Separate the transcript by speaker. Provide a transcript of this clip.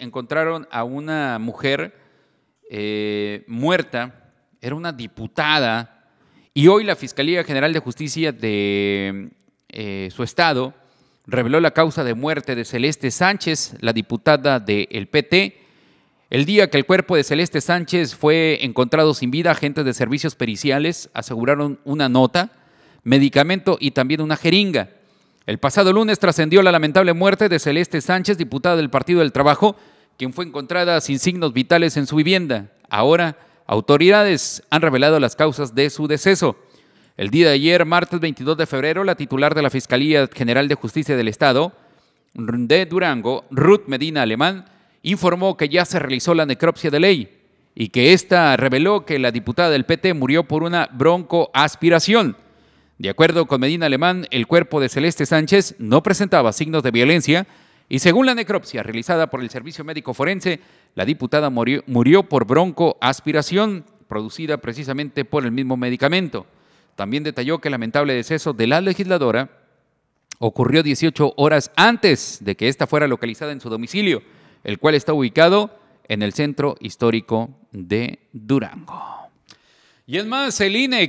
Speaker 1: encontraron a una mujer eh, muerta, era una diputada, y hoy la Fiscalía General de Justicia de eh, su estado reveló la causa de muerte de Celeste Sánchez, la diputada del PT. El día que el cuerpo de Celeste Sánchez fue encontrado sin vida, agentes de servicios periciales aseguraron una nota, medicamento y también una jeringa. El pasado lunes trascendió la lamentable muerte de Celeste Sánchez, diputada del Partido del Trabajo, quien fue encontrada sin signos vitales en su vivienda. Ahora, autoridades han revelado las causas de su deceso. El día de ayer, martes 22 de febrero, la titular de la Fiscalía General de Justicia del Estado de Durango, Ruth Medina Alemán, informó que ya se realizó la necropsia de ley y que ésta reveló que la diputada del PT murió por una broncoaspiración. De acuerdo con Medina Alemán, el cuerpo de Celeste Sánchez no presentaba signos de violencia y según la necropsia realizada por el Servicio Médico Forense, la diputada murió, por broncoaspiración producida precisamente por el mismo medicamento. También detalló que el lamentable deceso de la legisladora ocurrió 18 horas antes de que ésta fuera localizada en su domicilio, el cual está ubicado en el centro histórico de Durango. Y es más, el